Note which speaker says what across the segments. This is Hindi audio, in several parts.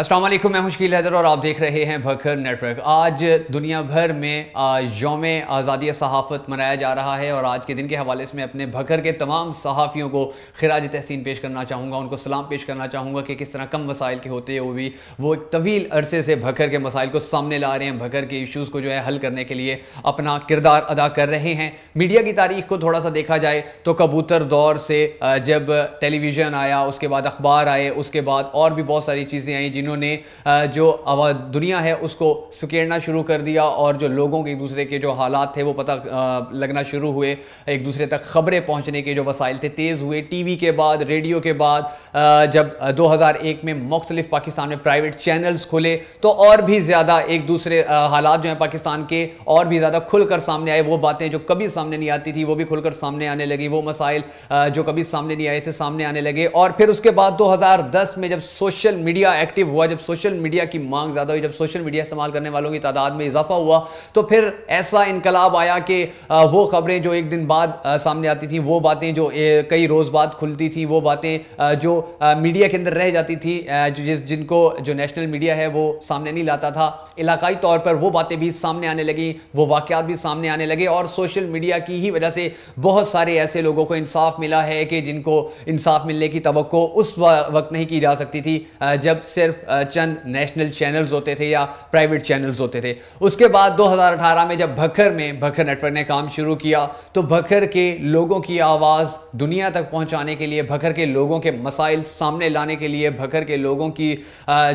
Speaker 1: असलम मैं मुश्किल हैदर और आप देख रहे हैं भकर नेटवर्क आज दुनिया भर में योम आज़ादी सहाफ़त मनाया जा रहा है और आज के दिन के हवाले से मैं अपने भकर के तमाम सहाफ़ियों को खराज तहसीन पेश करना चाहूँगा उनको सलाम पेश करना चाहूँगा कि किस तरह कम मसाइल के होते हुए भी वो एक तवील अरसे से भकर के मसाइल को सामने ला रहे हैं भकर के इशूज़ को जो है हल करने के लिए अपना किरदार अदा कर रहे हैं मीडिया की तारीख को थोड़ा सा देखा जाए तो कबूतर दौर से जब टेलीविज़न आया उसके बाद अखबार आए उसके बाद और भी बहुत सारी चीज़ें आई जिन्होंने इन्होंने जो दुनिया है उसको सुकेरना शुरू कर दिया और जो लोगों के एक दूसरे के जो हालात थे वो पता लगना शुरू हुए एक दूसरे तक खबरें पहुंचने के जो वसाइल थे तेज़ हुए टी वी के बाद रेडियो के बाद जब दो हज़ार एक में मुख्तलिफ पाकिस्तान में प्राइवेट चैनल्स खुले तो और भी ज़्यादा एक दूसरे हालात जो हैं पाकिस्तान के और भी ज़्यादा खुलकर सामने आए वो बातें जो कभी सामने नहीं आती थी वो भी खुलकर सामने आने लगी वो मसाइल जो कभी सामने नहीं आए थे सामने आने लगे और फिर उसके बाद दो में जब सोशल मीडिया एक्टिव हुआ हुआ जब सोशल मीडिया की मांग ज़्यादा हुई जब सोशल मीडिया इस्तेमाल करने वालों की तादाद में इजाफा हुआ तो फिर ऐसा इनकलाब आया कि वो खबरें जो एक दिन बाद सामने आती थी वो बातें जो कई रोज़ बाद खुलती थी वो बातें जो मीडिया के अंदर रह जाती थी जिनको जो नेशनल मीडिया है वो सामने नहीं लाता था इलाकाई तौर पर वो बातें भी सामने आने लगी वो वाकत भी सामने आने लगे और सोशल मीडिया की ही वजह से बहुत सारे ऐसे लोगों को इंसाफ मिला है कि जिनको इंसाफ मिलने की तो उस वक्त नहीं की जा सकती थी जब सिर्फ चंद नेशनल चैनल्स होते थे या प्राइवेट चैनल्स होते थे उसके बाद 2018 में जब भखर में भखर नेटवर्क ने काम शुरू किया तो भखर के लोगों की आवाज़ दुनिया तक पहुंचाने के लिए भखर के लोगों के मसाइल सामने लाने के लिए भखर के लोगों की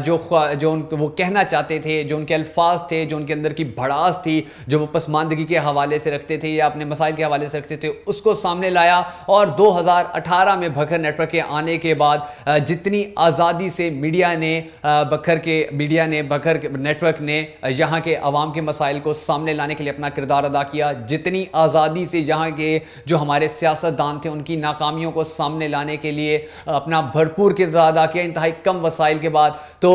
Speaker 1: जो जो उन वो कहना चाहते थे जो उनके अल्फाज थे जो उनके अंदर की भड़ास थी जो वो पसमानदगी के हवाले से रखते थे या अपने मसाइल के हवाले से रखते थे उसको सामने लाया और दो में भखर नेटवर्क के आने के बाद जितनी आज़ादी से मीडिया ने बखर के मीडिया ने बखर नेटवर्क ने यहाँ के आवाम के मसाइल को सामने लाने के लिए अपना किरदार अदा किया जितनी आज़ादी से यहाँ के जो हमारे सियासतदान थे उनकी नाकामियों को सामने लाने के लिए अपना भरपूर किरदार अदा किया इंतहाई कम वसाइल के बाद तो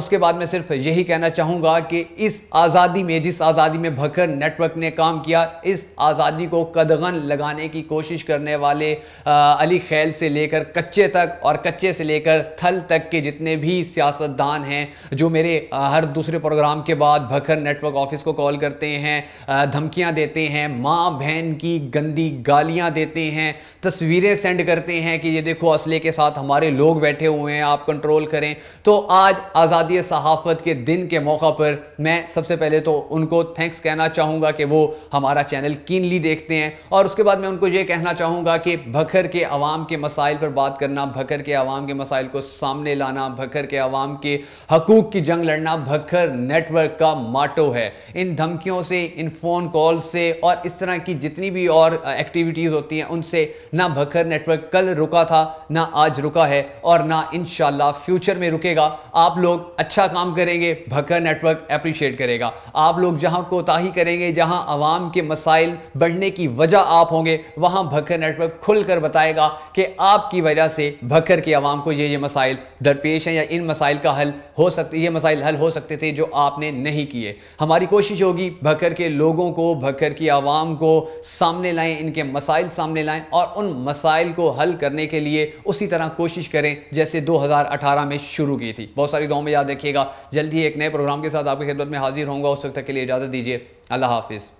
Speaker 1: उसके बाद मैं सिर्फ यही कहना चाहूँगा कि इस आज़ादी में जिस आज़ादी में भखर नेटवर्क ने काम किया इस आज़ादी को कदगन लगाने की कोशिश करने वाले अली खैल से लेकर कच्चे तक और कच्चे से लेकर थल तक के जितने भी सियासत सियासतदान हैं जो मेरे हर दूसरे प्रोग्राम के बाद भखर नेटवर्क ऑफिस को कॉल करते हैं धमकियां देते हैं माँ बहन की गंदी गालियां देते हैं तस्वीरें सेंड करते हैं कि ये देखो असले के साथ हमारे लोग बैठे हुए हैं आप कंट्रोल करें तो आज आज़ादी सहाफ़त के दिन के मौका पर मैं सबसे पहले तो उनको थैंक्स कहना चाहूँगा कि वो हमारा चैनल कीनली देखते हैं और उसके बाद मैं उनको ये कहना चाहूँगा कि भखर के आवाम के मसाइल पर बात करना भखर के आवाम के मसाइल को सामने लाना भखर के आवाम के हकूक की जंग लड़ना भखर नेटवर्क का माटो है इन धमकियों से इन फ़ोन कॉल से और इस तरह की जितनी भी और एक्टिविटीज़ होती हैं उनसे ना भखर नेटवर्क कल रुका था ना आज रुका है और ना इन फ्यूचर में रुकेगा आप लोग अच्छा काम करेंगे भखर नेटवर्क अप्रिशिएट करेगा आप लोग जहां कोताही करेंगे जहां आवाम के मसाइल बढ़ने की वजह आप होंगे वहां भखर नेटवर्क खुलकर बताएगा कि आपकी वजह से भखर की आवाम को ये ये मसाइल दरपेश हैं या इन मसाइल का हल हो सकते ये मसाइल हल हो सकते थे जो आपने नहीं किए हमारी कोशिश होगी भकर के लोगों को भकर की आवाम को सामने लाएं इनके मसाइल सामने लाएं और उन मसाइल को हल करने के लिए उसी तरह कोशिश करें जैसे 2018 में शुरू की थी बहुत सारी गाँव में याद रखिएगा जल्द ही एक नए प्रोग्राम के साथ आपकी खिदमत में हाजिर होंगे उस वक्त के लिए इजाज़त दीजिए अल्लाह हाफिज़